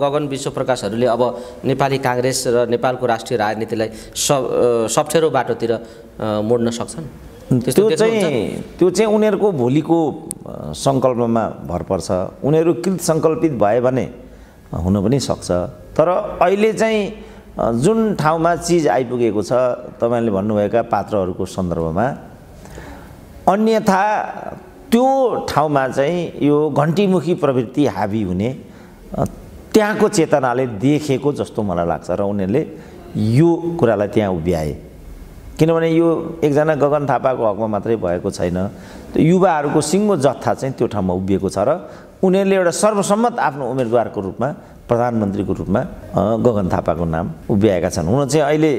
गगन विश्वप्रकाशहरूले अब नेपाली काङ्ग्रेस र नेपालको राष्ट्रिय राजनीतिलाई सब सप्ठेरो बाटोतिर मोड्न सक्छन् त्यो चाहिँ त्यो चाहिँ उनीहरूको भोलिको सङ्कल्पमा भर पर्छ उनीहरू कृत सङ्कल्पित भए भने हुन पनि सक्छ तर अहिले चाहिँ जुन ठाउँमा चिज आइपुगेको छ तपाईँले भन्नुभएका पात्रहरूको सन्दर्भमा अन्यथा त्यो ठाउँमा चाहिँ यो घन्टीमुखी प्रवृत्ति हाबी हुने त्यहाँको चेतनाले देखेको जस्तो मलाई लाग्छ र उनीहरूले यो कुरालाई त्यहाँ उभ्याए किनभने यो एकजना गगन थापाको हकमा मात्रै भएको छैन त्यो युवाहरूको सिङ्गो जत्था चाहिँ त्यो ठाउँमा उभिएको छ र उनीहरूले एउटा सर्वसम्मत आफ्नो उम्मेदवारको रूपमा प्रधानमन्त्रीको रूपमा गगन थापाको नाम उभ्याएका छन् हुन चाहिँ अहिले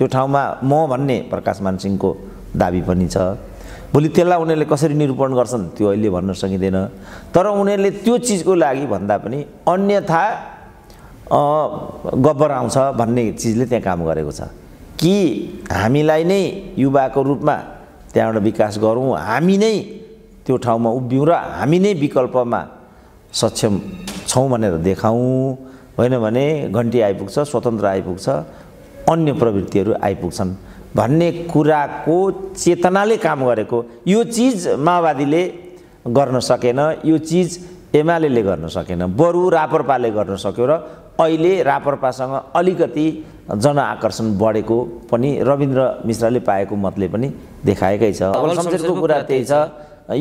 त्यो ठाउँमा म भन्ने प्रकाश मानसिंहको दाबी पनि छ भोलि त्यसलाई उनीहरूले कसरी निरूपण गर्छन् त्यो अहिले भन्न सकिँदैन तर उनीहरूले त्यो चिजको लागि भन्दा पनि अन्यथा गब्बर आउँछ भन्ने चिजले त्यहाँ काम गरेको छ कि हामीलाई नै युवाको रूपमा त्यहाँबाट विकास गरौँ हामी नै त्यो ठाउँमा उभियौँ र हामी नै विकल्पमा सक्षम छौँ भनेर देखाउँ होइन भने घन्टी आइपुग्छ स्वतन्त्र आइपुग्छ अन्य प्रवृत्तिहरू आइपुग्छन् भन्ने कुराको चेतनाले काम गरेको यो चिज माओवादीले गर्न सकेन यो चिज एमाले गर्न सकेन बरु रापरपाले गर्न सक्यो र अहिले रापरपासँग अलिकति जनआकर्षण बढेको पनि रविन्द्र मिश्रले पाएको मतले पनि देखाएकै छ शमशेरको कुरा त्यही छ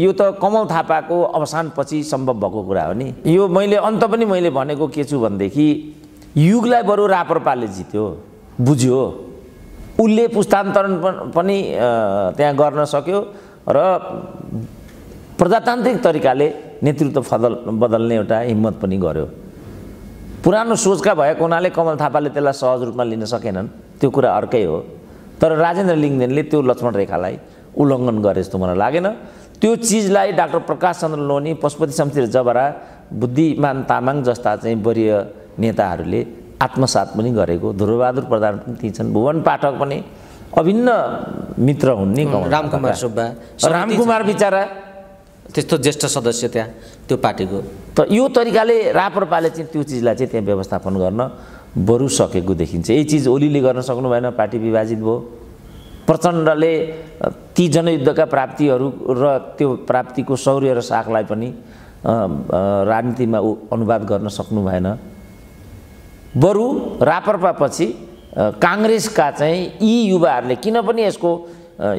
यो त कमल थापाको अवसानपछि सम्भव भएको कुरा हो नि यो मैले अन्त पनि मैले भनेको के छु भनेदेखि युगलाई बरु रापरपाले जित्यो बुझ्यो उसले पुस्तान्तरण पनि त्यहाँ गर्न सक्यो र प्रजातान्त्रिक तरिकाले नेतृत्व फदल बदल्ने एउटा हिम्मत पनि गर्यो पुरानो सोचका भएको हुनाले कमल थापाले त्यसलाई सहज रूपमा लिन सकेनन् त्यो कुरा अर्कै हो तर राजेन्द्र लिङ्गदेनले त्यो लक्ष्मण रेखालाई उल्लङ्घन गरे जस्तो मलाई लागेन त्यो चिजलाई डाक्टर प्रकाश चन्द्र लोनी पशुपति शमशेर जबरा बुद्धिमान तामाङ जस्ता चाहिँ वरिय नेताहरूले आत्मसात पनि गरेको ध्रुवबहादुर प्रधान पनि ती छन् भुवन पाठक पनि अभिन्न मित्र हुन् नि रामकुमार सुब्बा रामकुमार बिचरा त्यस्तो ज्येष्ठ सदस्य त्यहाँ त्यो पार्टीको त यो तरिकाले राप्रपाले चाहिँ त्यो चिजलाई चाहिँ त्यहाँ व्यवस्थापन गर्न बरु सकेको देखिन्छ यही चिज ओलीले गर्न सक्नु भएन पार्टी विभाजित भयो प्रचण्डले ती जनयुद्धका प्राप्तिहरू र त्यो प्राप्तिको शौर्य र साखलाई पनि राजनीतिमा अनुवाद गर्न सक्नु भएन बरु रापरपापछि काङ्ग्रेसका चाहिँ यी युवाहरूले किन पनि यसको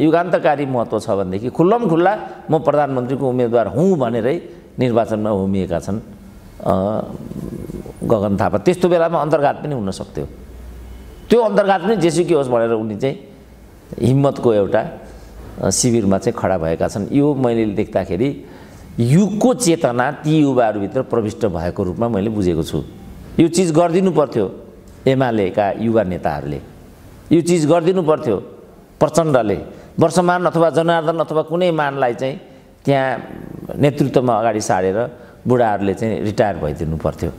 युगान्तकारी महत्त्व छ भनेदेखि खुल्लम खुल्ला म प्रधानमन्त्रीको उम्मेदवार हुँ भनेरै निर्वाचनमा होमिएका छन् गगन थापा त्यस्तो बेलामा अन्तर्घात पनि हुन सक्थ्यो त्यो अन्तर्घात पनि जेसुकी होस् भनेर उनी चाहिँ हिम्मतको एउटा शिविरमा चाहिँ खडा भएका छन् यो मैले देख्दाखेरि युगको चेतना ती युवाहरूभित्र प्रविष्ट भएको रूपमा मैले बुझेको छु यो चिज गरिदिनु पर्थ्यो एमालेका युवा नेताहरूले यो चिज गरिदिनु पर्थ्यो प्रचण्डले वर्षमान अथवा जनार्दन अथवा कुनै मानलाई चाहिँ त्यहाँ नेतृत्वमा अगाडि सारेर बुढाहरूले चाहिँ रिटायर भइदिनु पर्थ्यो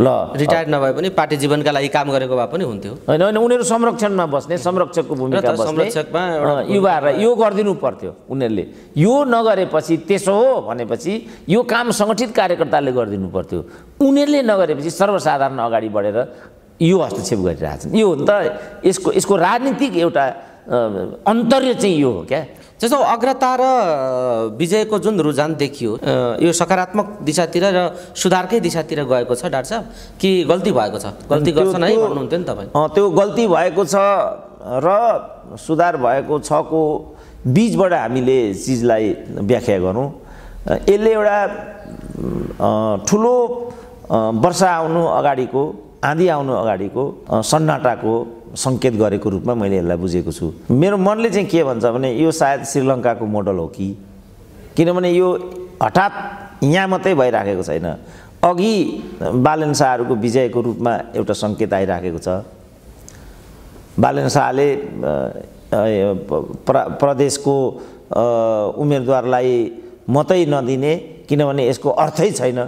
ल रिटायर नभए पनि पार्टी जीवनका लागि काम गरेको भए पनि हुन्थ्यो होइन होइन उनीहरू संरक्षणमा बस्ने संरक्षकको भूमिका संरक्षकमा युवाहरूलाई यो गरिदिनु पर्थ्यो उनीहरूले यो नगरेपछि त्यसो हो भनेपछि यो काम सङ्गठित कार्यकर्ताले गरिदिनु पर्थ्यो उनीहरूले नगरेपछि सर्वसाधारण अगाडि बढेर यो हस्तक्षेप गरिरहेछन् यो हो नि त यसको यसको राजनीतिक एउटा अन्तर्य चाहिँ यो हो क्या जस्तो अग्रता र विजयको जुन रुझान देखियो यो सकारात्मक दिशातिर र सुधारकै दिशातिर गएको छ डाक्टर साहब कि गल्ती भएको छ गल्ती गर्छन् है भन्नुहुन्थ्यो नि तपाईँ त्यो गल्ती भएको छ र सुधार भएको छ को बिचबाट हामीले चिजलाई व्याख्या गरौँ यसले एउटा ठुलो वर्षा आउनु अगाडिको आँधी आउनु अगाडिको सन्नाटाको सङ्केत गरेको रूपमा मैले यसलाई बुझेको छु मेरो मनले चाहिँ के भन्छ भने यो सायद श्रीलङ्काको मोडल हो कि किनभने यो हठात यहाँ मात्रै भइराखेको छैन अघि बालन शाहहरूको विजयको रूपमा एउटा सङ्केत आइराखेको छ बालन शाहले प्र प्रदेशको उम्मेदवारलाई मतै नदिने किनभने यसको अर्थै छैन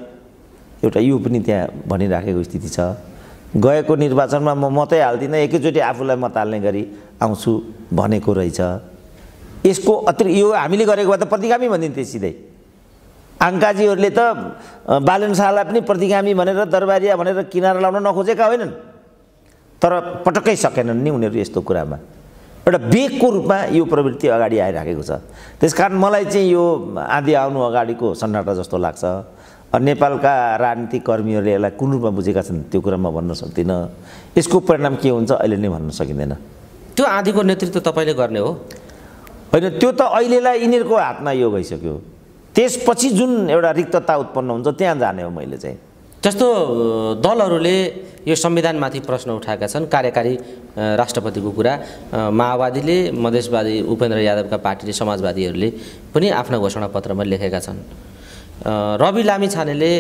एउटा यो पनि त्यहाँ भनिराखेको स्थिति छ गएको निर्वाचनमा म मात्रै हाल्दिनँ एकैचोटि आफूलाई मत हाल्ने गरी आउँछु भनेको रहेछ यसको अति यो हामीले गरेको भए त प्रतिगामी भनिदिन्थे सिधै आङ्काजीहरूले त बालन पनि प्रतिगामी भनेर दरबारिया भनेर किनारा लाउन नखोजेका होइनन् तर पटक्कै सकेनन् नि उनीहरू यस्तो कुरामा एउटा बेगको रूपमा यो प्रवृत्ति अगाडि आइराखेको छ त्यस मलाई चाहिँ यो आँधी आउनु अगाडिको सन्नाटा जस्तो लाग्छ नेपालका राजनीतिकर्मीहरूले यसलाई कुन रूपमा बुझेका छन् त्यो कुरा म भन्न सक्दिनँ यसको परिणाम के हुन्छ अहिले नै भन्न सकिँदैन त्यो आधीको नेतृत्व तपाईँले गर्ने हो होइन त्यो त अहिलेलाई यिनीहरूको हातमा यो भइसक्यो त्यसपछि जुन एउटा रिक्तता उत्पन्न हुन्छ त्यहाँ जाने हो मैले चाहिँ जस्तो दलहरूले यो संविधानमाथि प्रश्न उठाएका छन् कार्यकारी राष्ट्रपतिको कुरा माओवादीले मधेसवादी उपेन्द्र यादवका पार्टीले समाजवादीहरूले पनि आफ्ना घोषणापत्रमा लेखेका छन् रवि लामी छानेले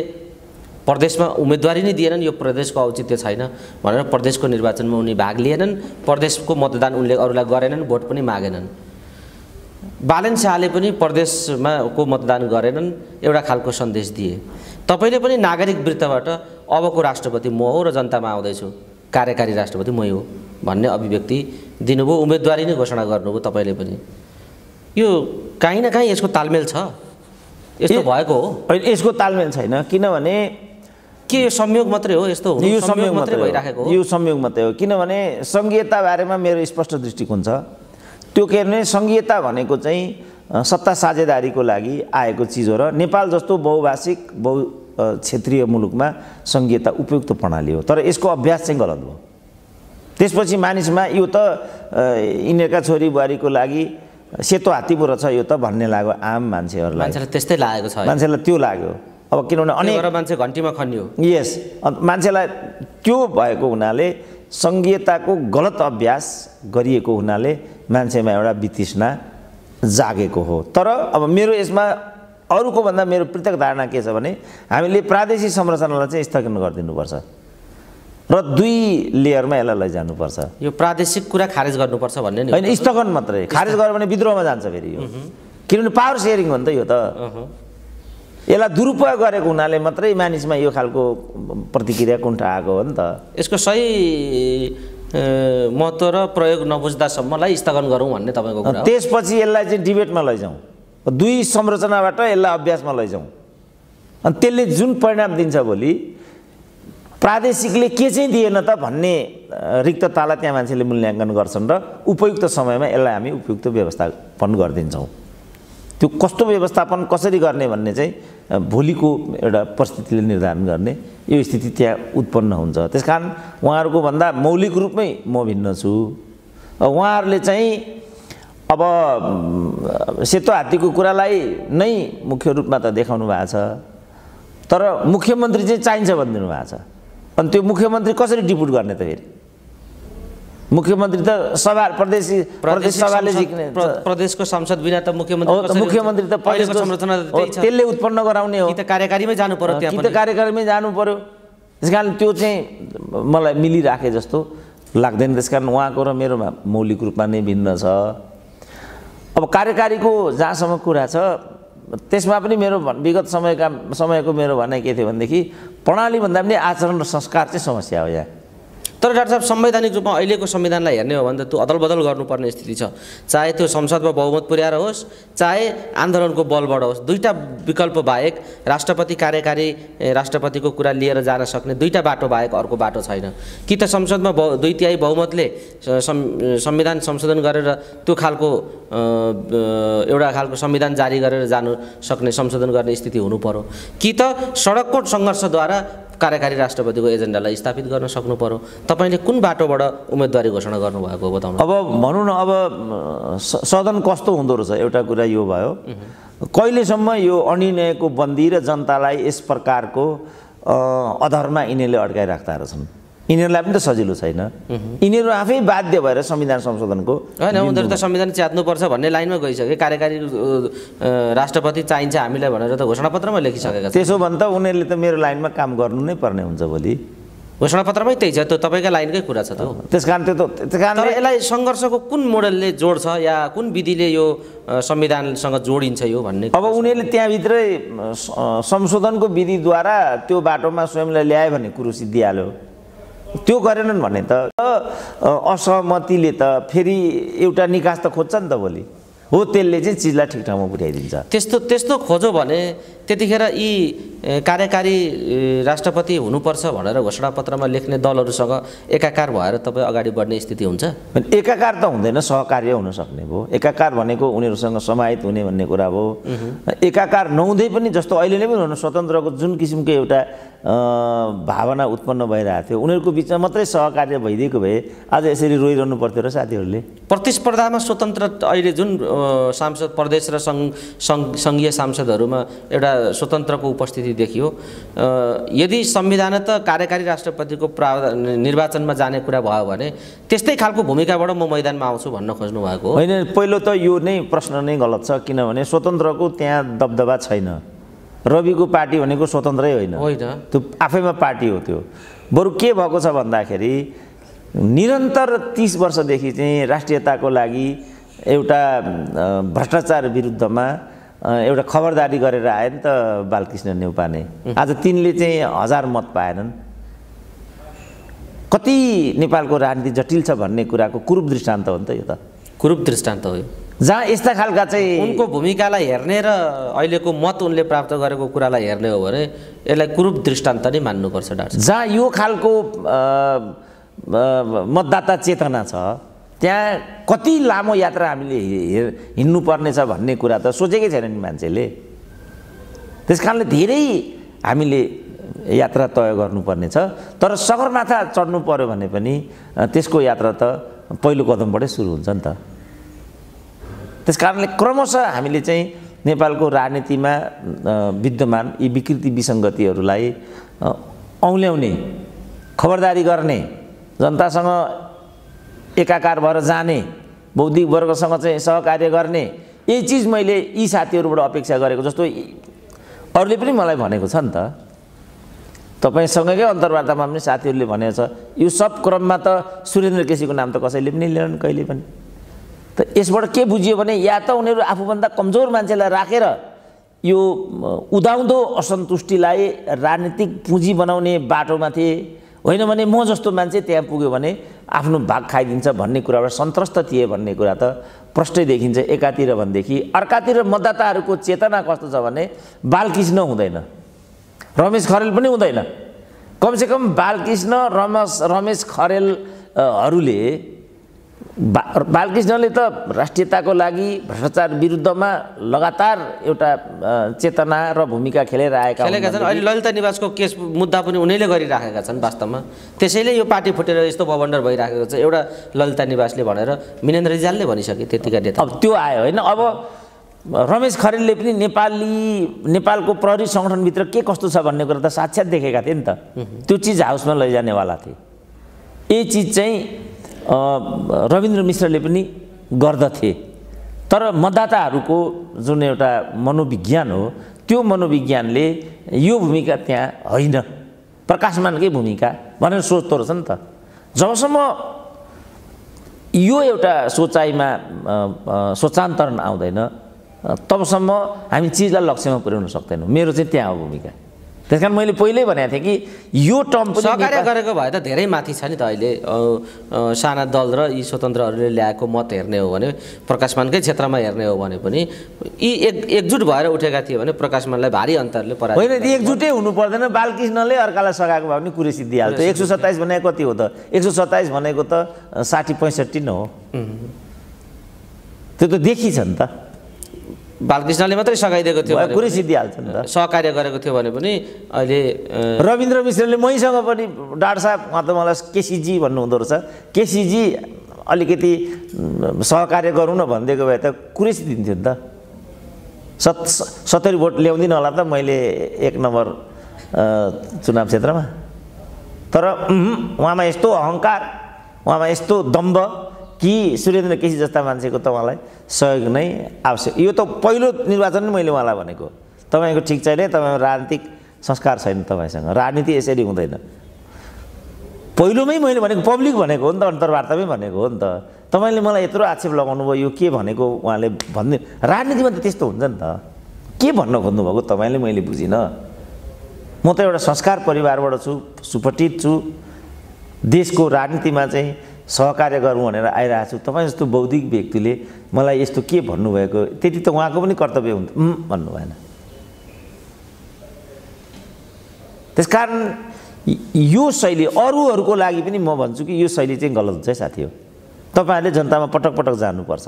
प्रदेशमा उम्मेदवारी नै दिएनन् यो प्रदेशको औचित्य छैन भनेर प्रदेशको निर्वाचनमा उनी भाग लिएनन् प्रदेशको मतदान उनले अरूलाई गरेनन् भोट पनि मागेनन् बालन शाहले पनि प्रदेशमा को मतदान गरेनन् एउटा खालको सन्देश दिए तपाईँले पनि नागरिक वृत्तबाट अबको राष्ट्रपति म हो र जनतामा आउँदैछु कार्यकारी राष्ट्रपति मै हो भन्ने अभिव्यक्ति दिनुभयो उम्मेदवारी नै घोषणा गर्नुभयो तपाईँले पनि यो काहीँ न काहीँ यसको तालमेल छ यस्तो भएको हो होइन यसको तालमेल छैन किनभने के यो संयोग मात्रै हो यस्तो हो यो संयोग मात्रै भइराखेको यो संयोग मात्रै हो किनभने सङ्घीयता बारेमा मेरो स्पष्ट दृष्टिकोण छ त्यो के भने सङ्घीयता भनेको चाहिँ सत्ता साझेदारीको लागि आएको चिज हो र नेपाल जस्तो बहुभाषिक बहु क्षेत्रीय मुलुकमा सङ्घीयता उपयुक्त प्रणाली हो तर यसको अभ्यास चाहिँ गलत भयो त्यसपछि मानिसमा यो त यिनीहरूका छोरी बुहारीको लागि सेतो हात्तीपुर छ यो त भन्ने लाग्यो आम मान्छेहरूलाई मान्छेलाई त्यस्तै लागेको छ मान्छेलाई त्यो लाग्यो अब किनभने अनेक मान्छे घन्टीमा खन्यो यस अन्त मान्छेलाई त्यो भएको हुनाले सङ्घीयताको गलत अभ्यास गरिएको हुनाले मान्छेमा एउटा वितृष्णा जागेको हो तर अब मेरो यसमा अरूको भन्दा मेरो पृथक धारणा के छ भने हामीले प्रादेशिक संरचनालाई चाहिँ स्थगित गरिदिनुपर्छ र दुई लेयरमा यसलाई लैजानुपर्छ यो प्रादेशिक कुरा खारेज गर्नुपर्छ भन्ने होइन स्थगन मात्रै खारेज गर्यो भने विद्रोहमा जान्छ फेरि यो किनभने पावर सेयरिङ हो नि त यो त यसलाई दुरुपयोग गरेको हुनाले मात्रै मानिसमा यो खालको प्रतिक्रिया कुण्ठा आएको हो नि त यसको सही महत्त्व र प्रयोग नबुझ्दासम्मलाई स्थगन गरौँ भन्ने तपाईँको त्यसपछि यसलाई चाहिँ डिबेटमा लैजाउँ दुई संरचनाबाट यसलाई अभ्यासमा लैजाउँ अनि त्यसले जुन परिणाम दिन्छ भोलि प्रादेशिकले के चाहिँ दिएन त भन्ने रिक्ततालाई त्यहाँ मान्छेले मूल्याङ्कन गर्छन् र उपयुक्त समयमा यसलाई हामी उपयुक्त व्यवस्थापन गरिदिन्छौँ त्यो कस्तो व्यवस्थापन कसरी गर्ने भन्ने चाहिँ भोलिको एउटा परिस्थितिले निर्धारण गर्ने यो स्थिति त्यहाँ उत्पन्न हुन्छ त्यस कारण उहाँहरूको भन्दा मौलिक रूपमै म भिन्न छु उहाँहरूले चाहिँ अब सेतो हात्तीको कुरालाई नै मुख्य रूपमा त देखाउनु भएको छ तर मुख्यमन्त्री चाहिँ चाहिन्छ भनिदिनु भएको छ अनि त्यो मुख्यमन्त्री कसरी डिपुट गर्ने त फेरि मुख्यमन्त्री त सभा प्रदेश प्रदेश सभाले जित्ने प्रदेशको संसद बिना त मुख्यमन्त्री मुख्यमन्त्री त त्यसले उत्पन्न गराउने हो त कार्यकारीमै जानु पर्यो त्यहाँ त कार्यकारीमै जानु पर्यो त्यस कारण त्यो चाहिँ मलाई मिलिराखे जस्तो लाग्दैन त्यस कारण उहाँको र मेरोमा मौलिक रूपमा नै भिन्न छ अब कार्यकारीको जहाँसम्म कुरा छ त्यसमा पनि मेरो विगत समयका समयको मेरो भनाइ के थियो भनेदेखि प्रणालीभन्दा पनि आचरण र संस्कार चाहिँ समस्या हो यहाँ तर डाक्टर साहब संवैधानिक रूपमा अहिलेको संविधानलाई हेर्ने हो भने त त्यो अदल बदल गर्नुपर्ने स्थिति छ चाहे त्यो संसदमा बहुमत पुर्याएर होस् चाहे आन्दोलनको बलबाट होस् दुईवटा विकल्प बाहेक राष्ट्रपति कार्यकारी राष्ट्रपतिको कुरा लिएर जान सक्ने दुईवटा बाटो बाहेक अर्को बाटो छैन कि त संसदमा बहु दुई तिहाई बहुमतले संविधान संशोधन गरेर त्यो खालको एउटा खालको संविधान जारी गरेर जानु सक्ने संशोधन गर्ने स्थिति हुनु पर्यो कि त सडकको सङ्घर्षद्वारा कार्यकारी राष्ट्रपतिको एजेन्डालाई स्थापित गर्न सक्नु पर्यो तपाईँले कुन बाटोबाट उम्मेदवारी घोषणा गर्नुभएको बताउनु अब भनौँ न अब सदन कस्तो हुँदो रहेछ एउटा कुरा यो भयो कहिलेसम्म यो अनिर्णयको बन्दी र जनतालाई यस प्रकारको अधरमा यिनीहरूले अड्काइराख्दा रहेछन् यिनीहरूलाई पनि त सजिलो छैन यिनीहरू आफै बाध्य भएर संविधान संशोधनको होइन उनीहरू त संविधान च्यात्नुपर्छ भन्ने लाइनमा गइसक्यो कार्यकारी राष्ट्रपति चाहिन्छ हामीलाई भनेर त घोषणापत्रमा लेखिसकेका त्यसो भने त उनीहरूले त मेरो लाइनमा काम गर्नु नै पर्ने हुन्छ भोलि घोषणापत्रमै त्यही छ त्यो तपाईँकै लाइनकै कुरा छ त त्यस कारण त्यो त त्यस कारण यसलाई सङ्घर्षको कुन मोडलले जोड्छ या कुन विधिले यो संविधानसँग जोडिन्छ यो भन्ने अब उनीहरूले त्यहाँभित्रै संशोधनको विधिद्वारा त्यो बाटोमा स्वयंलाई ल्यायो भन्ने कुरो सिद्धिहाल्यो त्यो गरेनन् भने त असहमतिले त फेरि एउटा निकास त खोज्छ नि त भोलि हो त्यसले चाहिँ चिजलाई ठिक ठाउँमा पुर्याइदिन्छ त्यस्तो त्यस्तो खोज्यो भने त्यतिखेर यी कार्यकारी राष्ट्रपति हुनुपर्छ भनेर घोषणापत्रमा लेख्ने दलहरूसँग एकाकार भएर तपाईँ अगाडि बढ्ने स्थिति हुन्छ एकाकार त हुँदैन सहकार्य हुन सक्ने भयो एकाकार भनेको उनीहरूसँग समाहित हुने भन्ने कुरा भयो एकाकार नहुँदै पनि जस्तो अहिले नै पनि हुनु स्वतन्त्रको जुन किसिमको एउटा भावना उत्पन्न भइरहेको थियो उनीहरूको बिचमा मात्रै सहकार्य भइदिएको भए आज यसरी रोइरहनु पर्थ्यो र साथीहरूले प्रतिस्पर्धामा स्वतन्त्र अहिले जुन सांसद प्रदेश र सङ्घ सङ्घ सङ्घीय सांसदहरूमा एउटा स्वतन्त्रको उपस्थिति देखियो यदि संविधान त कार्यकारी राष्ट्रपतिको प्रावधान निर्वाचनमा जाने कुरा भयो भने त्यस्तै खालको भूमिकाबाट म मैदानमा आउँछु भन्न खोज्नु भएको होइन पहिलो त यो नै प्रश्न नै गलत छ किनभने स्वतन्त्रको त्यहाँ दबदबा छैन रविको पार्टी भनेको स्वतन्त्रै होइन होइन त्यो आफैमा पार्टी हो त्यो बरु के भएको छ भन्दाखेरि निरन्तर तिस वर्षदेखि चाहिँ राष्ट्रियताको लागि एउटा भ्रष्टाचार विरुद्धमा एउटा खबरदारी गरेर आयो नि त बालकृष्ण नेउपाने आज तिनले चाहिँ हजार मत पाएनन् कति नेपालको राजनीति जटिल छ भन्ने कुराको कुरूप दृष्टान्त हो नि त यो त कुरूप दृष्टान्त हो जहाँ यस्ता खालका चाहिँ उनको भूमिकालाई हेर्ने र अहिलेको मत उनले प्राप्त गरेको कुरालाई हेर्ने हो भने यसलाई कुरूप दृष्टान्त नै मान्नुपर्छ डाक्टर जहाँ यो खालको मतदाता चेतना छ त्यहाँ कति लामो यात्रा हामीले हिँड्नुपर्नेछ भन्ने कुरा त सोचेकै छैन नि मान्छेले त्यस कारणले धेरै हामीले यात्रा तय गर्नुपर्नेछ तर सगरमाथा चढ्नु पऱ्यो भने पनि त्यसको यात्रा त पहिलो कदमबाटै सुरु हुन्छ नि त त्यस कारणले क्रमशः हामीले चाहिँ नेपालको राजनीतिमा विद्यमान यी विकृति विसङ्गतिहरूलाई औल्याउने खबरदारी गर्ने जनतासँग एकाकार भएर जाने बौद्धिक वर्गसँग चाहिँ सहकार्य गर्ने यही चिज मैले यी साथीहरूबाट अपेक्षा गरेको जस्तो अरूले पनि मलाई भनेको छ नि त तपाईँसँगकै अन्तर्वार्तामा पनि साथीहरूले भनेको छ यो सब क्रममा त सुरेन्द्र केसीको नाम त कसैले पनि लिएनन् कहिले पनि त यसबाट के बुझियो भने या त उनीहरू आफूभन्दा कमजोर मान्छेलाई राखेर यो उदाउँदो असन्तुष्टिलाई राजनीतिक पुँजी बनाउने बाटोमा थिए होइन भने म जस्तो मान्छे त्यहाँ पुग्यो भने आफ्नो भाग खाइदिन्छ भन्ने कुराबाट सन्तुष्ट थिए भन्ने कुरा त प्रष्टै देखिन्छ एकातिर भनेदेखि अर्कातिर मतदाताहरूको चेतना कस्तो छ भने बालकृष्ण हुँदैन रमेश खरेल पनि हुँदैन कमसेकम बालकृष्ण रमेश रमेश खरेलहरूले बा बालकृष्णले त राष्ट्रियताको लागि भ्रष्टाचार विरुद्धमा लगातार एउटा चेतना र भूमिका खेलेर आएका खेलेका छन् अहिले ललिता निवासको केस मुद्दा पनि उनीले गरिराखेका छन् वास्तवमा त्यसैले यो पार्टी फुटेर यस्तो बवन्डर भइराखेको छ एउटा ललिता निवासले भनेर मिनेन्द्र रिजालले भनिसके त्यतिका नेता अब त्यो आयो होइन अब रमेश खरेलले पनि नेपाली नेपालको प्रहरी सङ्गठनभित्र के कस्तो छ भन्ने कुरा त साक्षात देखेका थिए नि त त्यो चिज हाउसमा लैजानेवाला थिए यही चिज चाहिँ रविन्द्र मिश्रले पनि गर्दथे तर मतदाताहरूको जुन एउटा मनोविज्ञान हो त्यो मनोविज्ञानले यो भूमिका त्यहाँ होइन प्रकाशमानकै भूमिका भनेर सोच्दो रहेछ नि त जबसम्म यो एउटा सोचाइमा सोचान्तरण आउँदैन तबसम्म हामी चिजलाई लक्ष्यमा पुर्याउन सक्दैनौँ मेरो चाहिँ त्यहाँ हो भूमिका त्यस कारण मैले पहिल्यै भनेको थिएँ कि यो टर्म सहकार्य गरेको भए त धेरै माथि छ नि त अहिले साना दल र यी स्वतन्त्रहरूले ल्याएको मत हेर्ने हो भने प्रकाशमानकै क्षेत्रमा हेर्ने हो भने पनि यी एक एकजुट भएर उठेका थिए भने प्रकाशमानलाई भारी अन्तरले परा होइन एकजुटै हुनु पर्दैन बालकृष्णले अर्कालाई सघाएको भए पनि कुरो सिद्धिहाल्छ एक सौ सत्ताइस भनेको कति हो त एक सौ सत्ताइस भनेको त साठी पैँसठी नै हो त्यो त देखिन्छ नि त बालकृष्णले मात्रै सघाइदिएको थियो कुरै सिद्धिहाल्छ नि त सहकार्य गरेको थियो भने पनि अहिले रविन्द्र मिश्रले मैसँग पनि डाक्टर साहब उहाँ त मलाई केसीजी भन्नुहुँदो रहेछ केसीजी अलिकति सहकार्य गरौँ न भनिदिएको भए त कुरै सिद्धिन्थ्यो नि त सत् सत्तरी भोट ल्याउँदिनँ होला त मैले एक नम्बर चुनाव क्षेत्रमा तर उहाँमा यस्तो अहङ्कार उहाँमा यस्तो दम्ब कि सुरेन्द्र केसी जस्ता मान्छेको तपाईँलाई सहयोग नै आवश्यक यो त पहिलो निर्वाचन नै मैले उहाँलाई भनेको तपाईँको ठिक छैन तपाईँको राजनीतिक संस्कार छैन तपाईँसँग राजनीति यसरी हुँदैन पहिलोमै मैले भनेको पब्लिक भनेको हो नि त अन्तर्वार्तामै भनेको हो नि त तपाईँले मलाई यत्रो आक्षेप लगाउनु भयो यो के भनेको उहाँले भन्ने राजनीतिमा त त्यस्तो हुन्छ नि त के भन्न खोज्नुभएको तपाईँले मैले बुझिनँ म त एउटा संस्कार परिवारबाट छु सुपठित छु देशको राजनीतिमा चाहिँ सहकार्य गरौँ भनेर आइरहेको छु तपाईँ जस्तो बौद्धिक व्यक्तिले मलाई यस्तो के भन्नुभएको त्यति त उहाँको पनि कर्तव्य हुन्छ भन्नु भएन त्यस कारण यो शैली अरूहरूको लागि पनि म भन्छु कि यो शैली चाहिँ गलत हुन्छ है साथी हो तपाईँहरूले जनतामा पटक पटक जानुपर्छ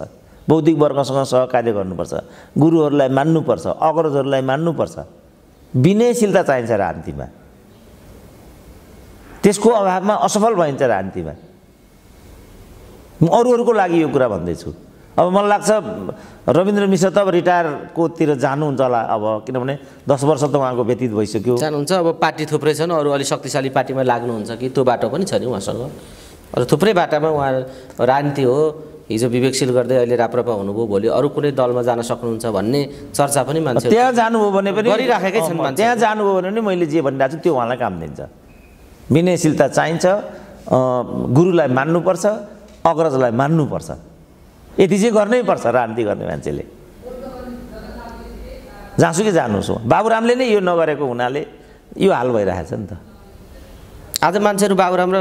बौद्धिक वर्गसँग सहकार्य गर्नुपर्छ गुरुहरूलाई मान्नुपर्छ अग्रजहरूलाई मान्नुपर्छ विनयशीलता चाहिन्छ रान्तिमा त्यसको अभावमा असफल भइन्छ रान्तिमा म अरू अरूको लागि यो कुरा भन्दैछु अब मलाई लाग्छ रविन्द्र मिश्र त अब रिटायरकोतिर जानुहुन्छ होला अब किनभने दस वर्ष त उहाँको व्यतीत भइसक्यो जानुहुन्छ अब पार्टी थुप्रै छन् अरू अलिक शक्तिशाली पार्टीमा लाग्नुहुन्छ कि त्यो बाटो पनि छ नि उहाँसँग अरू थुप्रै बाटामा उहाँ राजनीति हो हिजो विवेकशील गर्दै अहिले राप्रपा हुनुभयो भोलि अरू कुनै दलमा जान सक्नुहुन्छ भन्ने चर्चा पनि मान्छ त्यहाँ जानुभयो भने पनि गरिराखेकै छन् त्यहाँ जानुभयो भने पनि मैले जे भनिरहेको छु त्यो उहाँलाई काम दिन्छ विनयशीलता चाहिन्छ गुरुलाई मान्नुपर्छ अग्रजलाई मान्नुपर्छ यति चाहिँ गर्नै पर्छ राजनीति गर्ने मान्छेले जहाँसुकै जानुहोस् बाबुरामले नै यो नगरेको हुनाले यो हाल भइरहेछ नि त आज मान्छेहरू बाबुराम र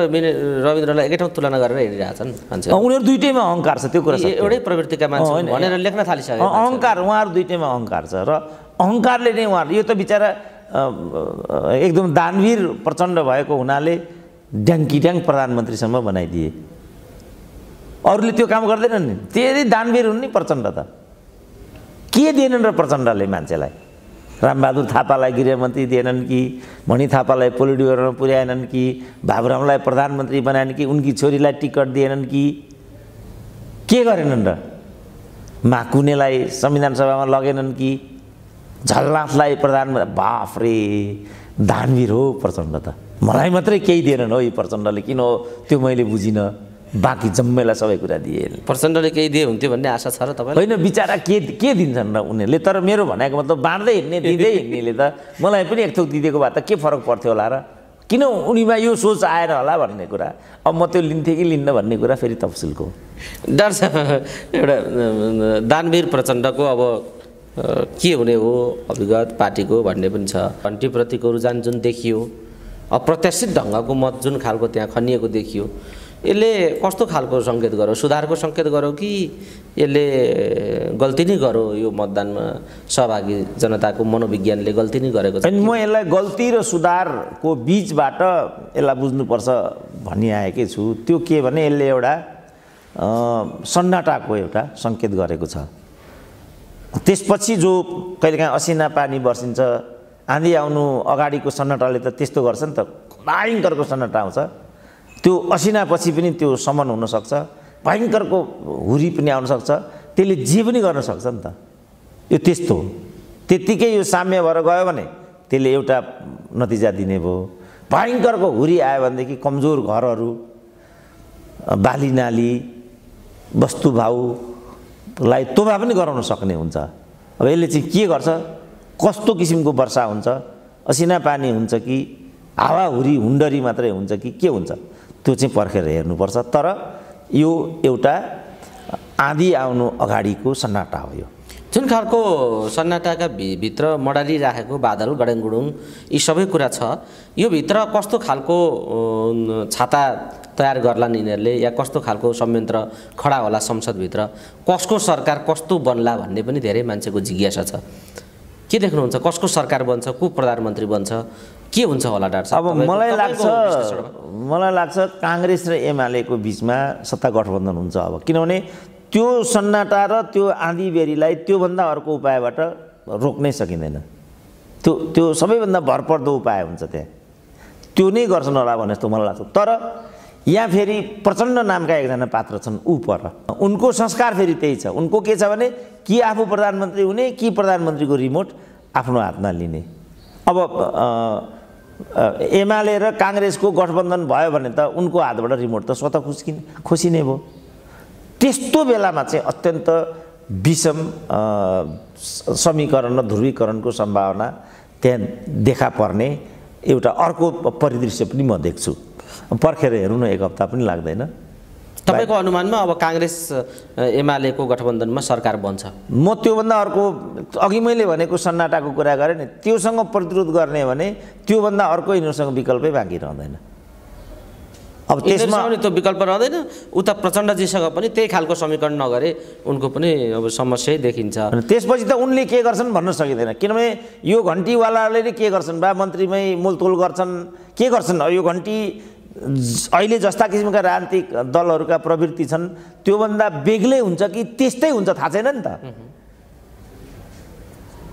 रविन्द्रलाई एकै ठाउँ तुलना गरेर हेरिरहेछन् मान्छे उनीहरू दुइटैमा अहङ्कार छ त्यो कुरा एउटै प्रवृत्तिका मान्छे भनेर लेख्न थालिसक्यो अहङ्कार उहाँहरू दुइटैमा अहङ्कार छ र अहङ्कारले नै उहाँहरू यो त बिचरा एकदम दानवीर प्रचण्ड भएको हुनाले ड्याङ प्रधानमन्त्रीसम्म बनाइदिए अरूले त्यो काम गर्दैनन् नि त्यही दानवीर हुन् नि प्रचण्ड त के दिएनन् र प्रचण्डले मान्छेलाई रामबहादुर थापालाई गृहमन्त्री दिएनन् कि मणि थापालाई पोलिडियोमा पुर्याएनन् कि बाबुरामलाई प्रधानमन्त्री बनाएनन् कि उनकी छोरीलाई टिकट दिएनन् कि के गरेनन् र माकुनेलाई संविधान सभामा लगेनन् कि झल्लासलाई प्रधान बाफ्रे दानवीर हो प्रचण्ड त मलाई मात्रै केही दिएनन् हो यी प्रचण्डले किन हो त्यो मैले बुझिनँ बाँकी जम्मैलाई सबै कुरा दिए प्रचण्डले केही दिए हुन्थ्यो भन्ने आशा छ र तपाईँ होइन बिचरा के के दिन्छन् र उनीहरूले तर मेरो भनेको मतलब बाँड्दै हिँड्ने दिँदै हिँड्नेले त मलाई पनि एक थोक दिदिएको भए त के फरक पर्थ्यो होला र किन उनीमा यो सोच आएर होला भन्ने कुरा अब म त्यो लिन्थेँ कि लिन्न भन्ने कुरा फेरि तफसिलको डर छ एउटा दानवीर प्रचण्डको अब के हुने हो अभिगत पार्टीको भन्ने पनि छ घन्टीप्रतिको रुझान जुन देखियो अप्रत्याशित ढङ्गको मत जुन खालको त्यहाँ खनिएको देखियो यसले कस्तो खालको सङ्केत गर्यो सुधारको सङ्केत गर्यो कि यसले गल्ती नै गर्यो यो मतदानमा सहभागी जनताको मनोविज्ञानले गल्ती नै गरेको छ म यसलाई गल्ती र सुधारको बिचबाट यसलाई बुझ्नुपर्छ भनिआएकै छु त्यो के भने यसले एउटा सन्नाटाको एउटा सङ्केत गरेको छ त्यसपछि जो कहिलेकाहीँ असिना पानी बर्सिन्छ आँधी आउनु अगाडिको सन्नाटाले त त्यस्तो गर्छ नि त भयङ्करको सन्नाटा आउँछ त्यो असिनापछि पनि त्यो समन हुनसक्छ भयङ्करको हुरी पनि आउनसक्छ त्यसले जे पनि गर्न सक्छ नि त यो त्यस्तो हो त्यत्तिकै यो साम्य भएर गयो भने त्यसले एउटा नतिजा दिने भयो भयङ्करको हुरी आयो भनेदेखि कमजोर घरहरू बाली नाली भाउलाई तोभा पनि गराउन सक्ने हुन्छ अब यसले चाहिँ के गर्छ कस्तो किसिमको वर्षा हुन्छ असिना पानी हुन्छ कि हावाहुरी हुन्डरी मात्रै हुन्छ कि के हुन्छ त्यो चाहिँ पर्खेर हेर्नुपर्छ तर यो एउटा आँधी आउनु अगाडिको सन्नाटा हो यो जुन खालको सन्नाटाका भि भित्र मडालिराखेको बादल गडेङगुडुङ यी सबै कुरा छ यो भित्र कस्तो खालको छाता तयार गर्लान् यिनीहरूले या कस्तो खालको संयन्त्र खडा होला संसदभित्र कसको सरकार कस्तो बन्ला भन्ने पनि धेरै मान्छेको जिज्ञासा छ के देख्नुहुन्छ कसको सरकार बन्छ को प्रधानमन्त्री बन्छ के हुन्छ होला डाक्टर अब मलाई लाग्छ मलाई लाग्छ काङ्ग्रेस र एमालेको बिचमा सत्ता गठबन्धन हुन्छ अब किनभने त्यो सन्नाटा र त्यो आँधीबेरीलाई त्योभन्दा अर्को उपायबाट रोक्नै सकिँदैन त्यो त्यो सबैभन्दा भरपर्दो उपाय हुन्छ त्यहाँ त्यो नै गर्छन् होला भने जस्तो मलाई लाग्छ तर यहाँ फेरि प्रचण्ड नामका एकजना पात्र छन् ऊ पर उनको संस्कार फेरि त्यही छ उनको के छ भने कि आफू प्रधानमन्त्री हुने कि प्रधानमन्त्रीको रिमोट आफ्नो हातमा लिने अब एमाले र काङ्ग्रेसको गठबन्धन भयो भने त उनको हातबाट रिमोट त स्वतः खुस्किने नै भयो त्यस्तो बेलामा चाहिँ अत्यन्त विषम समीकरण र ध्रुवीकरणको सम्भावना त्यहाँ देखा पर्ने एउटा अर्को परिदृश्य पनि म देख्छु पर्खेर हेरौँ न एक हप्ता पनि लाग्दैन तपाईँको अनुमानमा अब काङ्ग्रेस एमालेको गठबन्धनमा सरकार बन्छ म त्योभन्दा अर्को अघि मैले भनेको सन्नाटाको कुरा गरेँ नि त्योसँग प्रतिरोध गर्ने भने त्योभन्दा अर्को यिनीहरूसँग विकल्पै बाँकी रहँदैन अब त्यसमा पनि त्यो विकल्प रहँदैन उता प्रचण्डजीसँग पनि त्यही खालको समीकरण नगरे उनको पनि अब समस्या देखिन्छ त्यसपछि त उनले के गर्छन् भन्न सकिँदैन किनभने यो घन्टीवालाले नै के गर्छन् बा मन्त्रीमै मोलतोल गर्छन् के गर्छन् यो घन्टी अहिले जस्ता किसिमका राजनीतिक दलहरूका प्रवृत्ति छन् त्योभन्दा बेग्लै हुन्छ कि त्यस्तै हुन्छ थाहा छैन नि त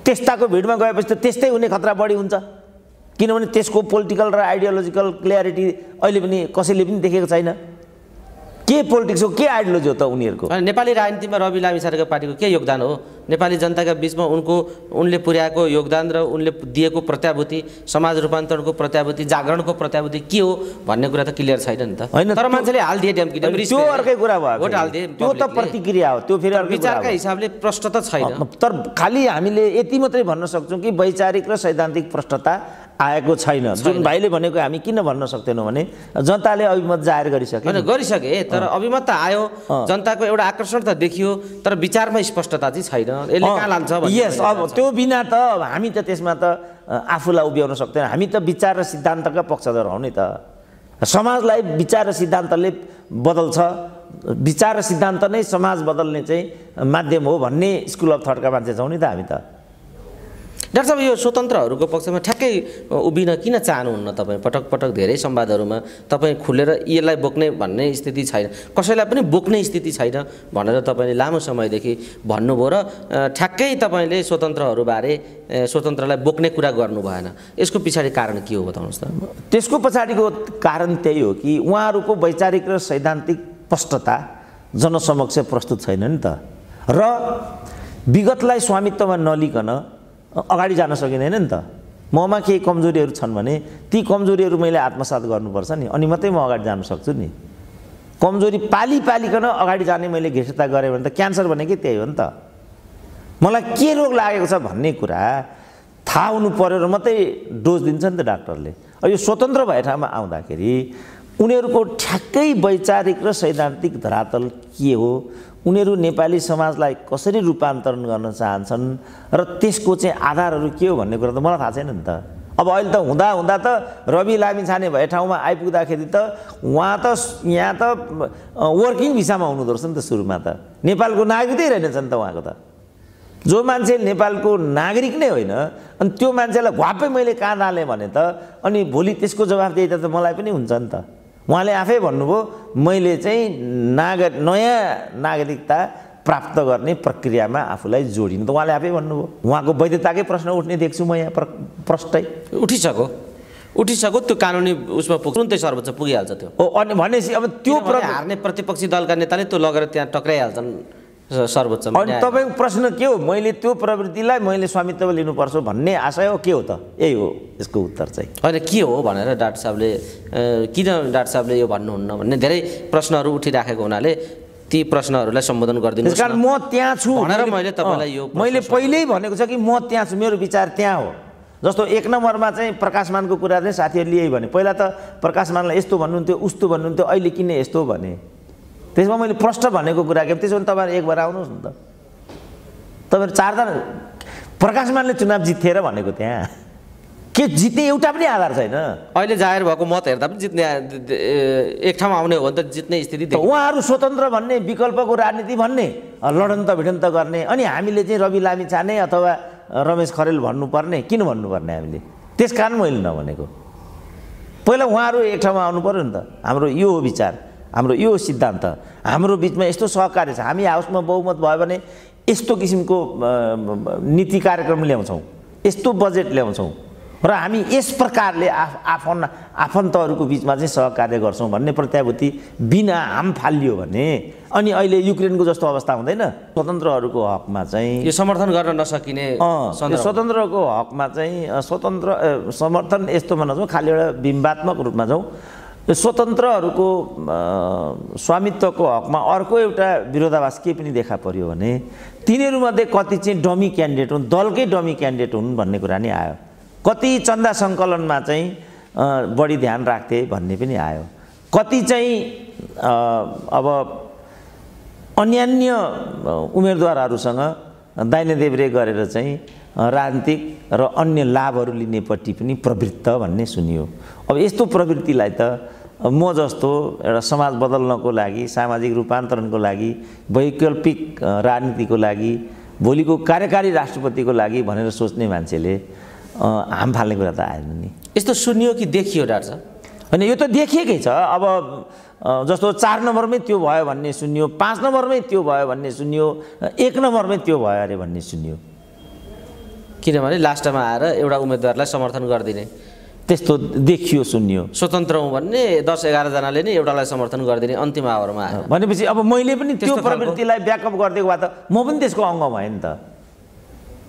त्यस्ताको भिडमा गएपछि त त्यस्तै हुने खतरा बढी हुन्छ किनभने त्यसको पोलिटिकल र आइडियोलोजिकल क्ल्यारिटी अहिले पनि कसैले पनि देखेको छैन के पोलिटिक्स हो के आइडियोलोजी हो त उनीहरूको नेपाली राजनीतिमा रवि लामी पार्टीको के योगदान हो नेपाली जनताका बिचमा उनको उनले पुर्याएको योगदान र उनले दिएको प्रत्याभूति समाज रूपान्तरणको प्रत्याभूति जागरणको प्रत्याभूति के हो भन्ने कुरा त क्लियर छैन नि त होइन तर मान्छेले हालिदिए त्यो अर्कै कुरा भयो त्यो त प्रतिक्रिया हो त्यो फेरि विचारका हिसाबले प्रष्ट त छैन तर खालि हामीले यति मात्रै भन्न सक्छौँ कि वैचारिक र सैद्धान्तिक प्रष्टता आएको छैन जुन भाइले भनेको हामी किन भन्न सक्दैनौँ भने जनताले अभिमत जाहेर गरिसके गरिसके तर अभिमत त आयो जनताको एउटा आकर्षण त देखियो तर विचारमा स्पष्टता चाहिँ छैन यसले कहाँ लान्छ यस अब त्यो बिना त हामी त त्यसमा त आफूलाई उभ्याउन सक्दैन हामी त विचार र सिद्धान्तका पक्षधर हौ नि त समाजलाई विचार र सिद्धान्तले बदल्छ विचार र सिद्धान्त नै समाज बदल्ने चाहिँ माध्यम हो भन्ने स्कुल अफ थटका मान्छे छौँ नि त हामी त डाक्टर साहब यो स्वतन्त्रहरूको पक्षमा ठ्याक्कै उभिन किन चाहनुहुन्न तपाईँ पटक पटक धेरै संवादहरूमा तपाईँ खुलेर यसलाई बोक्ने भन्ने स्थिति छैन कसैलाई पनि बोक्ने स्थिति छैन भनेर तपाईँले लामो समयदेखि भन्नुभयो र ठ्याक्कै तपाईँले स्वतन्त्रहरूबारे स्वतन्त्रलाई बोक्ने कुरा गर्नु भएन यसको पछाडि कारण के हो बताउनुहोस् त त्यसको पछाडिको कारण त्यही हो कि उहाँहरूको वैचारिक र सैद्धान्तिक स्पष्टता जनसमक्ष प्रस्तुत छैन नि त र विगतलाई स्वामित्वमा नलिकन अगाडि जान सकिँदैन नि त ममा केही कमजोरीहरू छन् भने ती कमजोरीहरू मैले आत्मसात गर्नुपर्छ नि अनि मात्रै म अगाडि जान सक्छु नि कमजोरी पाली पालिकन अगाडि जाने मैले घेसता गरेँ भने त क्यान्सर भनेकै त्यही हो नि त मलाई के रोग लागेको छ भन्ने कुरा थाहा हुनु पऱ्यो र मात्रै डोज दिन्छ नि त डाक्टरले अब यो स्वतन्त्र भए ठाउँमा आउँदाखेरि उनीहरूको ठ्याक्कै वैचारिक र सैद्धान्तिक धरातल के हो उनीहरू नेपाली समाजलाई कसरी रूपान्तरण गर्न चाहन्छन् र त्यसको चाहिँ आधारहरू के हो भन्ने कुरा त मलाई थाहा छैन नि त अब अहिले त हुँदा हुँदा त रवि लामिछाने भए ठाउँमा आइपुग्दाखेरि त उहाँ त यहाँ त वर्किङ भिसामा हुनुहुँदो रहेछ नि त सुरुमा त नेपालको नागरिकै रहेनछ नि त उहाँको त जो मान्छे नेपालको नागरिक नै होइन अनि त्यो मान्छेलाई घ्वापै मैले कहाँ डालेँ भने त अनि भोलि त्यसको दिए त मलाई पनि हुन्छ नि त उहाँले आफै भन्नुभयो मैले चाहिँ नागर नयाँ नागरिकता प्राप्त गर्ने प्रक्रियामा आफूलाई जोडिनु त उहाँले आफै भन्नुभयो उहाँको वैधताकै प्रश्न उठ्ने देख्छु म यहाँ प्र प्रष्टै उठिसक्यो उठिसक्यो त्यो कानुनी उसमा पुग्छ तुरुन्तै सर्वोच्च पुगिहाल्छ त्यो हो अनि भनेपछि अब त्यो हार्ने प्रतिपक्षी दलका नेताले त्यो लगेर त्यहाँ टक्राइहाल्छन् सर्वोच्च अनि तपाईँको प्रश्न के हो मैले त्यो प्रवृत्तिलाई मैले स्वामित्व लिनुपर्छ भन्ने आशय हो के हो त यही हो यसको उत्तर चाहिँ होइन के हो भनेर डाक्टर साहबले किन डाक्टर साहबले यो भन्नुहुन्न भन्ने धेरै प्रश्नहरू उठिराखेको हुनाले ती प्रश्नहरूलाई सम्बोधन गरिदिनु कारण म त्यहाँ छु भनेर मैले तपाईँलाई यो मैले पहिल्यै भनेको छ कि म त्यहाँ छु मेरो विचार त्यहाँ हो जस्तो एक नम्बरमा चाहिँ प्रकाशमानको कुरा चाहिँ साथीहरूले यही भने पहिला त प्रकाशमानलाई यस्तो भन्नुहुन्थ्यो उस्तो भन्नुहुन्थ्यो अहिले किन यस्तो भने त्यसमा मैले प्रष्ट भनेको कुरा के त्यसो भने तपाईँहरू एक भएर आउनुहोस् न त तपाईँहरू चारजना प्रकाशमानले चुनाव जितेर भनेको त्यहाँ के जित्ने एउटा पनि आधार छैन अहिले जाहेर भएको मत हेर्दा पनि जित्ने एक ठाउँमा आउने हो भने त जित्ने स्थिति उहाँहरू स्वतन्त्र भन्ने विकल्पको राजनीति भन्ने लडन्त भिडन्त गर्ने अनि हामीले चाहिँ रवि लामी छाने अथवा रमेश खरेल भन्नुपर्ने किन भन्नुपर्ने हामीले त्यस कारण मैले नभनेको पहिला उहाँहरू एक ठाउँमा आउनु पऱ्यो नि त हाम्रो यो हो विचार हाम्रो यो सिद्धान्त हाम्रो बिचमा यस्तो सहकार्य छ हामी हाउसमा बहुमत भयो भने यस्तो किसिमको नीति कार्यक्रम ल्याउँछौँ यस्तो बजेट ल्याउँछौँ र हामी यस प्रकारले आफ आफन आफन्तहरूको बिचमा चाहिँ सहकार्य गर्छौँ भन्ने प्रत्याभूति बिना हाम फालियो भने अनि अहिले युक्रेनको जस्तो अवस्था हुँदैन स्वतन्त्रहरूको हकमा चाहिँ यो समर्थन गर्न नसकिने स्वतन्त्रको हकमा चाहिँ स्वतन्त्र समर्थन यस्तोमा नजाउँ खालि एउटा बिम्बात्मक रूपमा जाउँ यो स्वतन्त्रहरूको स्वामित्वको हकमा अर्को एउटा विरोधावास के पनि देखा पर्यो भने तिनीहरूमध्ये कति चाहिँ डमी क्यान्डिडेट हुन् दलकै डमी क्यान्डिडेट हुन् भन्ने कुरा नै आयो कति चन्दा सङ्कलनमा चाहिँ बढी ध्यान राख्थे भन्ने पनि आयो कति चाहिँ अब अन्यान्य उम्मेदवारहरूसँग दाइने देब्रे गरेर चाहिँ राजनीतिक र अन्य लाभहरू लिनेपट्टि पनि प्रवृत्त भन्ने सुनियो अब यस्तो प्रवृत्तिलाई त म जस्तो एउटा समाज बदल्नको लागि सामाजिक रूपान्तरणको लागि वैकल्पिक राजनीतिको लागि भोलिको कार्यकारी राष्ट्रपतिको लागि भनेर सोच्ने मान्छेले हाम फाल्ने कुरा त आएन नि यस्तो सुनियो कि देखियो डाक्टर होइन यो त देखिएकै छ अब जस्तो चार नम्बरमै त्यो भयो भन्ने सुन्यो पाँच नम्बरमै त्यो भयो भन्ने सुन्यो एक नम्बरमै त्यो भयो अरे भन्ने सुन्यो किनभने लास्टमा आएर एउटा उम्मेदवारलाई समर्थन गरिदिने त्यस्तो देखियो सुन्यो स्वतन्त्र हौँ भन्ने दस एघारजनाले नै एउटालाई समर्थन गरिदिने अन्तिम आवरमा आयो भनेपछि अब मैले पनि त्यो प्रवृत्तिलाई ब्याकअप गरिदिएको भए त म पनि त्यसको अङ्ग भएँ नि त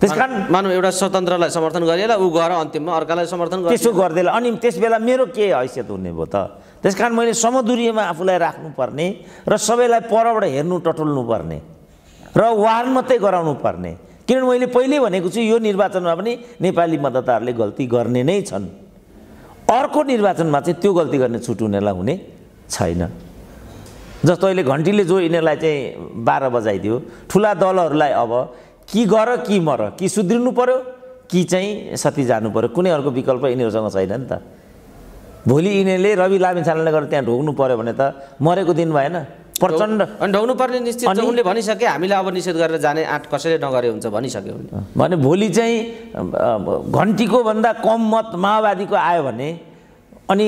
त्यस कारण मानव एउटा स्वतन्त्रलाई समर्थन गरेला ऊ गएर अन्तिममा अर्कालाई समर्थन त्यसो गरिदिएला अनि त्यस बेला मेरो के हैसियत हुने भयो त त्यस कारण मैले समदुरीमा आफूलाई राख्नुपर्ने र सबैलाई परबाट हेर्नु टटुल्नुपर्ने पर्ने र वार मात्रै गराउनु पर्ने किनभने मैले पहिल्यै भनेको छु यो निर्वाचनमा पनि नेपाली मतदाताहरूले गल्ती गर्ने नै छन् अर्को निर्वाचनमा चाहिँ त्यो गल्ती गर्ने छुट उनीहरूलाई हुने छैन जस्तो अहिले घन्टीले जो यिनीहरूलाई चाहिँ बाह्र बजाइदियो ठुला दलहरूलाई अब कि गर कि मर कि सुध्रिनु पऱ्यो कि चाहिँ सती जानु पऱ्यो कुनै अर्को विकल्प यिनीहरूसँग छैन नि त भोलि यिनीहरूले रवि लामिछानेले गर्दा त्यहाँ ढोग्नु पऱ्यो भने त मरेको दिन भएन प्रचण्ड अनि ढोग्नुपर्ने निश्चित अनि उनले भनिसके हामीलाई अब निषेध गरेर जाने आँट कसैले नगरे हुन्छ भनिसक्यो उनले भने भोलि चाहिँ घन्टीको भन्दा कम मत माओवादीको आयो भने अनि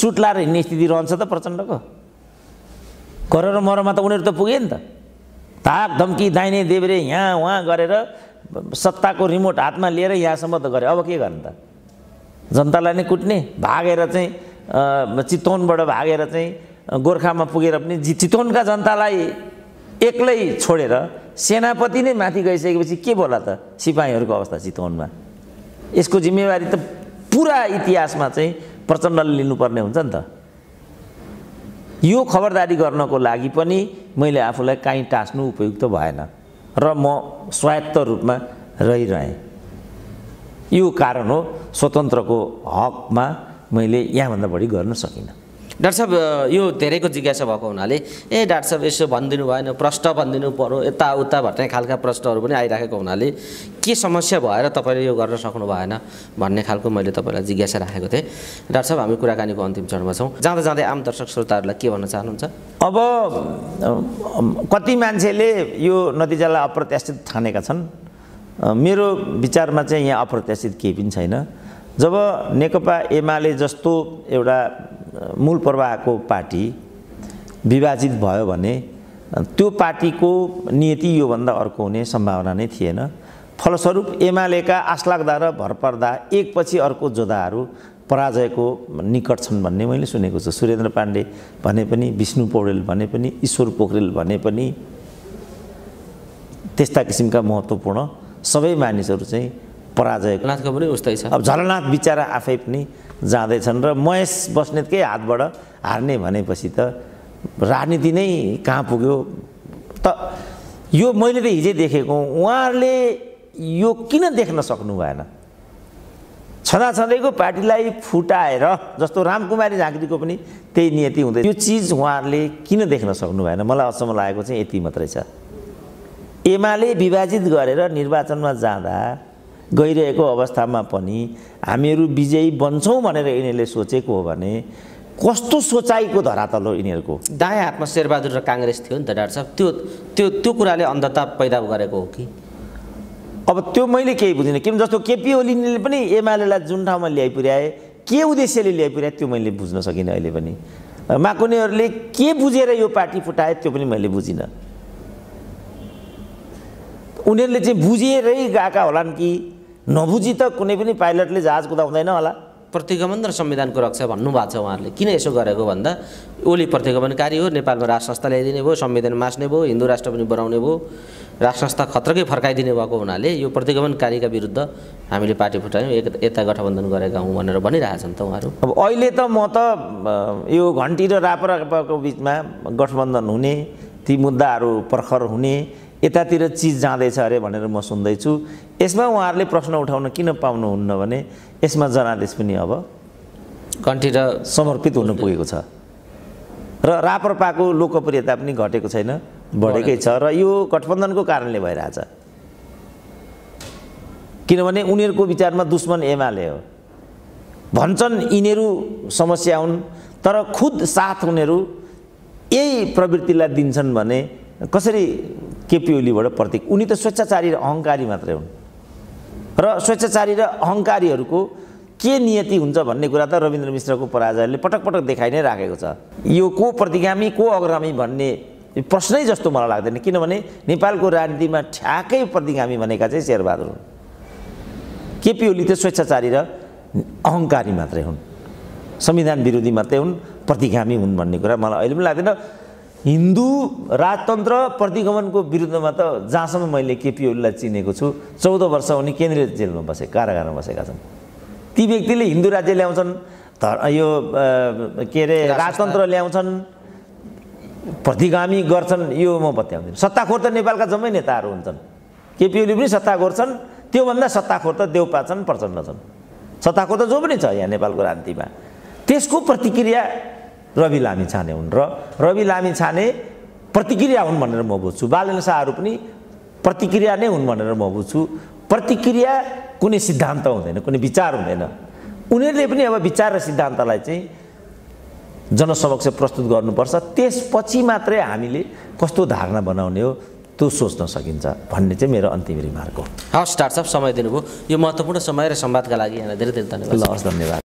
सुट लाएर हिँड्ने स्थिति रहन्छ त प्रचण्डको करोड र मरमा त उनीहरू त पुगे नि त धाक धम्की दाहिने देब्रे यहाँ उहाँ गरेर सत्ताको रिमोट हातमा लिएर यहाँसम्म त गरे अब के गर्ने त जनतालाई नै कुट्ने भागेर चाहिँ चितवनबाट भागेर चाहिँ गोर्खामा पुगेर पनि जि चितवनका जनतालाई एक्लै छोडेर सेनापति नै माथि गइसकेपछि के बोला त सिपाहीहरूको अवस्था चितवनमा यसको जिम्मेवारी त पुरा इतिहासमा चाहिँ प्रचण्डले लिनुपर्ने हुन्छ नि त यो खबरदारी गर्नको लागि पनि मैले आफूलाई काहीँ टाँच्नु उपयुक्त भएन र म स्वायत्त रूपमा रहिरहेँ यो कारण हो स्वतन्त्रको हकमा मैले यहाँभन्दा बढी गर्न सकिनँ डाक्टर साहब यो धेरैको जिज्ञासा भएको हुनाले ए डाक्टर साहब यसो भनिदिनु भएन प्रश्न भनिदिनु पऱ्यो यताउता भन्ने खालका प्रश्नहरू पनि आइराखेको हुनाले के समस्या भएर तपाईँले यो गर्न सक्नु भएन भन्ने खालको मैले तपाईँलाई जिज्ञासा राखेको थिएँ डाक्टर साहब हामी कुराकानीको अन्तिम चरणमा छौँ जाँदा जाँदै आम दर्शक श्रोताहरूलाई के भन्न चाहनुहुन्छ अब कति मान्छेले यो नतिजालाई अप्रत्याशित ठानेका छन् मेरो विचारमा चाहिँ यहाँ अप्रत्याशित केही पनि छैन जब नेकपा एमाले जस्तो एउटा मूल प्रवाहको पार्टी विभाजित भयो भने त्यो पार्टीको नियति योभन्दा अर्को हुने सम्भावना नै थिएन फलस्वरूप एमालेका आशलाग्दा र भरपर्दा एकपछि अर्को जोधाहरू पराजयको निकट छन् भन्ने मैले सुनेको छु सुरेन्द्र पाण्डे भने पनि विष्णु पौडेल भने पनि ईश्वर पोखरेल भने पनि त्यस्ता किसिमका महत्त्वपूर्ण सबै मानिसहरू चाहिँ पराजयको पनि उस्तै छ अब झलनाथ विचारा आफै पनि जाँदैछन् र महेश बस्नेतकै हातबाट हार्ने भनेपछि त राजनीति नै कहाँ पुग्यो त यो मैले त हिजै देखेको उहाँहरूले यो किन देख्न सक्नु भएन छँदाछँदैको पार्टीलाई फुटाएर जस्तो रामकुमारी झाँक्रीको पनि त्यही नियति हुँदैन त्यो चिज उहाँहरूले किन देख्न सक्नु भएन मलाई अचम्म लागेको चाहिँ यति मात्रै छ एमाले विभाजित गरेर निर्वाचनमा जाँदा गइरहेको अवस्थामा पनि हामीहरू विजयी बन्छौँ भनेर यिनीहरूले सोचेको हो भने कस्तो सोचाइको धरातल हो यिनीहरूको दायाँ हातमा शेरबहादुर र काङ्ग्रेस थियो नि त डाक्टर साहब त्यो त्यो त्यो कुराले अन्धता पैदा गरेको हो कि अब त्यो मैले केही बुझिनँ किन जस्तो केपी ओलीले पनि एमालेलाई जुन ठाउँमा ल्याइपुर्याए के उद्देश्यले ल्याइपुर्याए त्यो मैले बुझ्न सकिनँ अहिले पनि माकुनेहरूले के बुझेर यो पार्टी फुटाए त्यो पनि मैले बुझिनँ उनीहरूले चाहिँ बुझिएरै गएका होलान् कि नबुझी त कुनै पनि पाइलटले जहाज कुदाउँदैन होला प्रतिगमन र संविधानको रक्षा भन्नुभएको छ उहाँहरूले किन यसो गरेको भन्दा ओली प्रतिगमनकारी हो नेपालमा राष्ट्र संस्था ल्याइदिने भयो संविधान मास्ने भयो हिन्दू राष्ट्र पनि बनाउने भयो राष्ट्र संस्था खत्रकै फर्काइदिने भएको हुनाले यो प्रतिगमनकारीका विरुद्ध हामीले पार्टी फुटायौँ यता गठबन्धन गरेका हौँ भनेर भनिरहेछन् त उहाँहरू अब अहिले त म त यो घन्टी र रापरापाको बिचमा गठबन्धन हुने ती मुद्दाहरू प्रखर हुने यतातिर चिज जाँदैछ अरे भनेर म सुन्दैछु यसमा उहाँहरूले प्रश्न उठाउन किन पाउनुहुन्न भने यसमा जनादेश पनि अब र समर्पित हुन पुगेको छ र रापरपाको लोकप्रियता पनि घटेको छैन बढेकै छ र यो गठबन्धनको कारणले भइरहेछ किनभने उनीहरूको विचारमा दुश्मन एमाले हो भन्छन् यिनीहरू समस्या हुन् तर खुद साथ उनीहरू यही प्रवृत्तिलाई दिन्छन् भने कसरी केपी ओलीबाट प्रतीक उनी त स्वेच्छाचारी र अहङ्कारी मात्रै हुन् र स्वेच्छाचारी र अहङ्कारीहरूको के नियति हुन्छ भन्ने कुरा त रविन्द्र मिश्रको पराजयले पटक पटक देखाइ नै राखेको छ यो को प्रतिगामी को अग्रामी भन्ने प्रश्नै जस्तो मलाई लाग्दैन किनभने नेपालको राजनीतिमा ठ्याकै प्रतिगामी भनेका चाहिँ शेरबहादुर हुन् केपी ओली त स्वेच्छाचारी र अहङ्कारी मात्रै हुन् संविधान विरोधी मात्रै हुन् प्रतिगामी हुन् भन्ने कुरा मलाई अहिले पनि लाग्दैन हिन्दू राजतन्त्र प्रतिगमनको विरुद्धमा त जहाँसम्म मैले केपिओलीलाई चिनेको छु चौध वर्ष उनी केन्द्रीय जेलमा बसे कारागारमा बसेका छन् ती व्यक्तिले हिन्दू राज्य ल्याउँछन् धर यो के अरे राजतन्त्र ल्याउँछन् प्रतिगामी गर्छन् यो म बताउँदिनँ सत्ताखोर त नेपालका जम्मै नेताहरू हुन्छन् केपिओली पनि सत्ताखोर छन् त्योभन्दा सत्ताखोर त देउपा छन् प्रचण्ड छन् सत्ताखोर त जो पनि छ यहाँ नेपालको राजनीतिमा त्यसको प्रतिक्रिया रवि लामी छाने हुन् र रवि लामी छाने प्रतिक्रिया हुन् भनेर म बुझ्छु बालन पनि प्रतिक्रिया नै हुन् भनेर म बुझ्छु प्रतिक्रिया कुनै सिद्धान्त हुँदैन कुनै विचार हुँदैन उनीहरूले पनि अब विचार र सिद्धान्तलाई चाहिँ जनसमक्ष प्रस्तुत गर्नुपर्छ त्यसपछि मात्रै हामीले कस्तो धारणा बनाउने हो त्यो सोच्न सकिन्छ भन्ने चाहिँ मेरो अन्तिम रिमार्क हो हस् डाक्टर साहब समय दिनुभयो यो महत्त्वपूर्ण समय र संवादका लागि यहाँलाई धेरै धेरै धन्यवाद हस् धन्यवाद